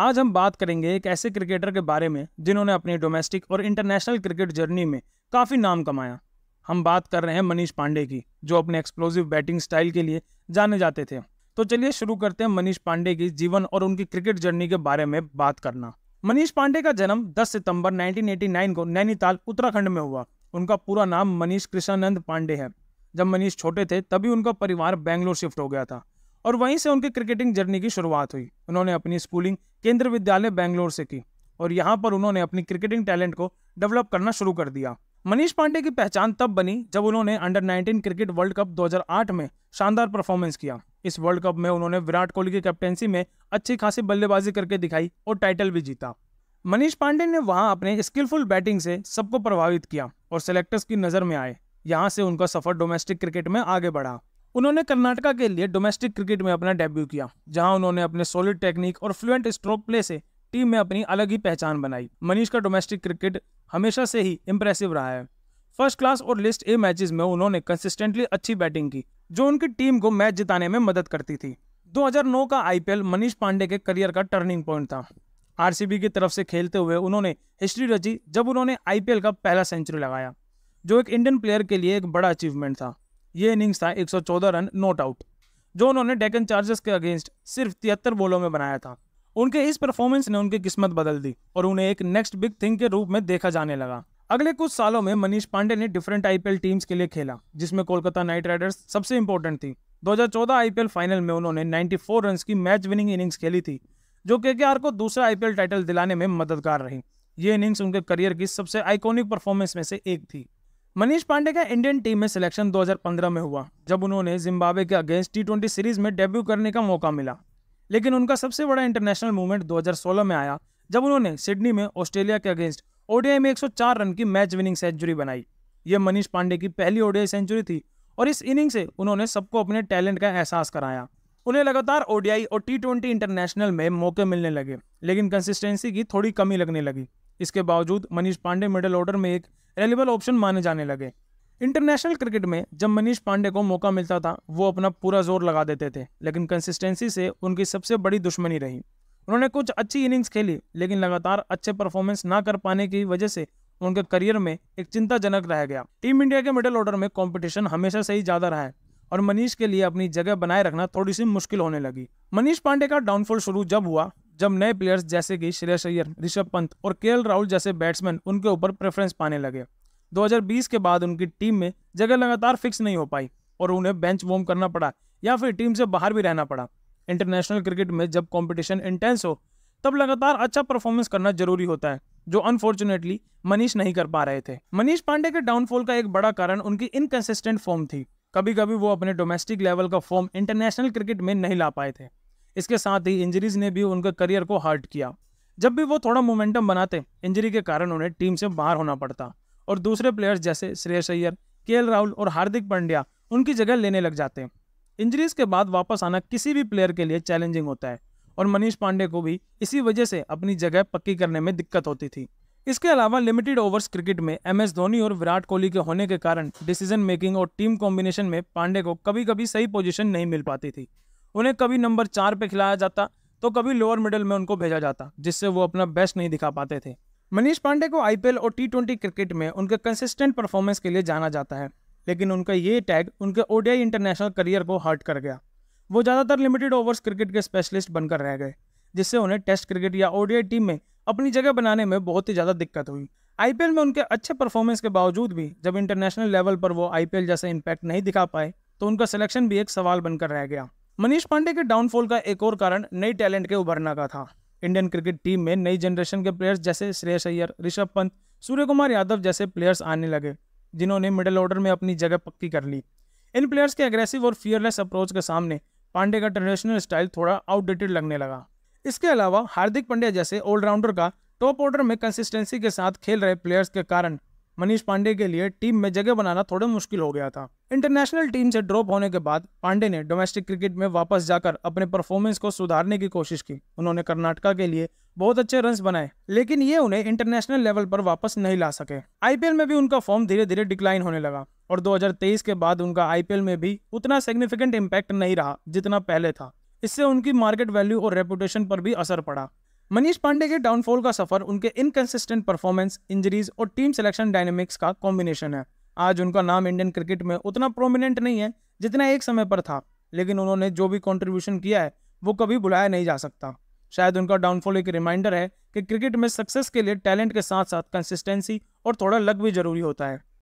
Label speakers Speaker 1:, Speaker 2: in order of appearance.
Speaker 1: आज हम बात करेंगे एक ऐसे क्रिकेटर के बारे में जिन्होंने अपनी डोमेस्टिक और इंटरनेशनल क्रिकेट जर्नी में काफ़ी नाम कमाया हम बात कर रहे हैं मनीष पांडे की जो अपने एक्सप्लोजिव बैटिंग स्टाइल के लिए जाने जाते थे तो चलिए शुरू करते हैं मनीष पांडे की जीवन और उनकी क्रिकेट जर्नी के बारे में बात करना मनीष पांडे का जन्म 10 सितंबर 1989 को नैनीताल उत्तराखंड में हुआ उनका पूरा नाम मनीष कृष्णानंद पांडे है जब मनीष छोटे थे तभी उनका परिवार बेंगलोर शिफ्ट हो गया था और वहीं से उनकी क्रिकेटिंग जर्नी की शुरुआत हुई उन्होंने अपनी स्कूलिंग केंद्रीय विद्यालय बेंगलोर से की और यहाँ पर उन्होंने अपनी क्रिकेटिंग टैलेंट को डेवलप करना शुरू कर दिया मनीष पांडे की पहचान तब बनी जब उन्होंने अंडर 19 क्रिकेट वर्ल्ड कप 2008 में शानदार परफॉर्मेंस किया इस वर्ल्ड कप में उन्होंने विराट कोहली की कैप्टेंसी में अच्छी खासी बल्लेबाजी करके दिखाई और टाइटल भी जीता मनीष पांडे ने वहां अपने स्किलफुल बैटिंग से सबको प्रभावित किया और सेलेक्टर्स की नज़र में आए यहाँ से उनका सफर डोमेस्टिक क्रिकेट में आगे बढ़ा उन्होंने कर्नाटका के लिए डोमेस्टिक क्रिकेट में अपना डेब्यू किया जहां उन्होंने अपने सॉलिड टेक्निक और फ्लुएंट स्ट्रोक प्ले से टीम में अपनी अलग ही पहचान बनाई मनीष का डोमेस्टिक क्रिकेट हमेशा से ही इम्प्रेसिव रहा है फर्स्ट क्लास और लिस्ट ए मैचेस में उन्होंने कंसिस्टेंटली अच्छी बैटिंग की जो उनकी टीम को मैच जिताने में मदद करती थी 2009 का आईपीएल मनीष पांडे के करियर का टर्निंग पॉइंट था आरसीबी की तरफ से खेलते हुए उन्होंने हिस्ट्री रची जब उन्होंने आईपीएल का पहला सेंचुरी लगाया जो एक इंडियन प्लेयर के लिए एक बड़ा अचीवमेंट था ये इनिंग्स था 114 रन नॉट आउट जो उन्होंने डेकन चार्जर्स के अगेंस्ट सिर्फ तिहत्तर बॉलों में बनाया था उनके इस परफॉर्मेंस ने उनकी किस्मत बदल दी और उन्हें एक नेक्स्ट बिग थिंग के रूप में देखा जाने लगा अगले कुछ सालों में मनीष पांडे ने डिफरेंट आईपीएल टीम्स के लिए खेला जिसमें कोलकाता नाइट राइडर्स सबसे इंपॉर्टेंट थी 2014 आईपीएल फाइनल में उन्होंने 94 रन की मैच विनिंग इनिंग्स खेली थी जो के को दूसरा आईपीएल टाइटल दिलाने में मददगार रही ये इनिंग्स उनके करियर की सबसे आइकॉनिक परफॉर्मेंस में से एक थी मनीष पांडे का इंडियन टीम में सिलेक्शन 2015 में हुआ जब उन्होंने जिम्बाब्वे के अगेंस्ट टी सीरीज में डेब्यू करने का मौका मिला लेकिन उनका सबसे बड़ा इंटरनेशनल मूवमेंट 2016 में आया जब उन्होंने सिडनी में ऑस्ट्रेलिया के अगेंस्ट ओडीआई में 104 रन की मैच विनिंग सेंचुरी बनाई ये मनीष पांडे की पहली ओडीआई सेंचुरी थी और इस इनिंग से उन्होंने सबको अपने टैलेंट का एहसास कराया उन्हें लगातार ओडीआई और टी ट्वेंटी इंटरनेशनल में मौके मिलने लगे लेकिन कंसिस्टेंसी की थोड़ी कमी लगने लगी इसके बावजूद मनीष पांडे मिडिल ऑर्डर में एक रेलेबल ऑप्शन माने जाने लगे इंटरनेशनल क्रिकेट में जब मनीष पांडे को मौका मिलता था वो अपना पूरा जोर लगा देते थे लेकिन कंसिस्टेंसी से उनकी सबसे बड़ी दुश्मनी रही उन्होंने कुछ अच्छी इनिंग्स खेली लेकिन लगातार अच्छे परफॉर्मेंस ना कर पाने की वजह से उनके करियर में एक चिंताजनक रह गया टीम इंडिया के मिडिल ऑर्डर में कॉम्पिटिशन हमेशा से ही ज़्यादा रहा है और मनीष के लिए अपनी जगह बनाए रखना थोड़ी सी मुश्किल होने लगी मनीष पांडे का डाउनफॉल शुरू जब हुआ जब नए प्लेयर्स जैसे कि श्रेयस अय्यर ऋषभ पंत और के राहुल जैसे बैट्समैन उनके ऊपर प्रेफरेंस पाने लगे 2020 के बाद उनकी टीम में जगह लगातार फिक्स नहीं हो पाई और उन्हें बेंच वॉर्म करना पड़ा या फिर टीम से बाहर भी रहना पड़ा इंटरनेशनल क्रिकेट में जब कॉम्पिटिशन इंटेंस हो तब लगातार अच्छा परफॉर्मेंस करना जरूरी होता है जो अनफॉर्चुनेटली मनीष नहीं कर पा रहे थे मनीष पांडे के डाउनफॉल का एक बड़ा कारण उनकी इनकन्सिस्टेंट फॉर्म थी कभी कभी वो अपने डोमेस्टिक लेवल का फॉर्म इंटरनेशनल क्रिकेट में नहीं ला पाए थे इसके साथ ही इंजरीज ने भी उनके करियर को हर्ट किया जब भी वो थोड़ा मोमेंटम बनाते इंजरी के कारण उन्हें टीम से बाहर होना पड़ता और दूसरे प्लेयर्स जैसे श्रेयस अय्यर के राहुल और हार्दिक पांड्या उनकी जगह लेने लग जाते हैं इंजरीज के बाद वापस आना किसी भी प्लेयर के लिए चैलेंजिंग होता है और मनीष पांडे को भी इसी वजह से अपनी जगह पक्की करने में दिक्कत होती थी इसके अलावा लिमिटेड ओवर्स क्रिकेट में एम एस धोनी और विराट कोहली के होने के कारण डिसीजन मेकिंग और टीम कॉम्बिनेशन में पांडे को कभी कभी सही पोजीशन नहीं मिल पाती थी उन्हें कभी नंबर चार पे खिलाया जाता तो कभी लोअर मिडल में उनको भेजा जाता जिससे वो अपना बेस्ट नहीं दिखा पाते थे मनीष पांडे को आई और टी क्रिकेट में उनके कंसिस्टेंट परफॉर्मेंस के लिए जाना जाता है लेकिन उनका ये टैग उनके ओडियाई इंटरनेशनल करियर को हर्ट कर गया वो ज़्यादातर लिमिटेड ओवर्स क्रिकेट के स्पेशलिस्ट बनकर रह गए जिससे उन्हें टेस्ट क्रिकेट या ओडीआई टीम में अपनी जगह बनाने में बहुत ही ज़्यादा दिक्कत हुई आईपीएल में उनके अच्छे परफॉर्मेंस के बावजूद भी जब इंटरनेशनल लेवल पर वो आईपीएल जैसे इम्पैक्ट नहीं दिखा पाए तो उनका सिलेक्शन भी एक सवाल बनकर रह गया मनीष पांडे के डाउनफॉल का एक और कारण नई टैलेंट के उभरना का था इंडियन क्रिकेट टीम में नई जनरेशन के प्लेयर्स जैसे श्रेयस अय्यर ऋषभ पंत सूर्य कुमार यादव जैसे प्लेयर्स आने लगे जिन्होंने मिडिल ऑर्डर में अपनी जगह पक्की कर ली इन प्लेयर्स के अग्रेसिव और फियरलेस अप्रोच के सामने पांडे का ट्रेडिशनल स्टाइल थोड़ा आउटडेटेड लगने लगा इसके अलावा हार्दिक पांड्या जैसे ऑलराउंडर का टॉप ऑर्डर में कंसिस्टेंसी के साथ खेल रहे प्लेयर्स के कारण मनीष पांडे के लिए टीम में जगह बनाना थोड़ा मुश्किल हो गया था इंटरनेशनल टीम से ड्रॉप होने के बाद पांडे ने डोमेस्टिक क्रिकेट में वापस जाकर अपने परफॉर्मेंस को सुधारने की कोशिश की उन्होंने कर्नाटका के लिए बहुत अच्छे रन बनाए लेकिन ये उन्हें इंटरनेशनल लेवल पर वापस नहीं ला सके आईपीएल में भी उनका फॉर्म धीरे धीरे डिक्लाइन होने लगा और 2023 के बाद उनका आईपीएल में भी उतना सिग्निफिकेंट इम्पैक्ट नहीं रहा जितना पहले था इससे उनकी मार्केट वैल्यू और रेपुटेशन पर भी असर पड़ा मनीष पांडे के डाउनफॉल का सफर उनके इनकन्सिस्टेंट परफॉर्मेंस इंजरीज और टीम सिलेक्शन डायनेमिक्स का कॉम्बिनेशन है आज उनका नाम इंडियन क्रिकेट में उतना प्रोमिनेंट नहीं है जितना एक समय पर था लेकिन उन्होंने जो भी कॉन्ट्रीब्यूशन किया है वो कभी बुलाया नहीं जा सकता शायद उनका डाउनफॉल एक रिमाइंडर है कि क्रिकेट में सक्सेस के लिए टैलेंट के साथ साथ कंसिस्टेंसी और थोड़ा लक भी जरूरी होता है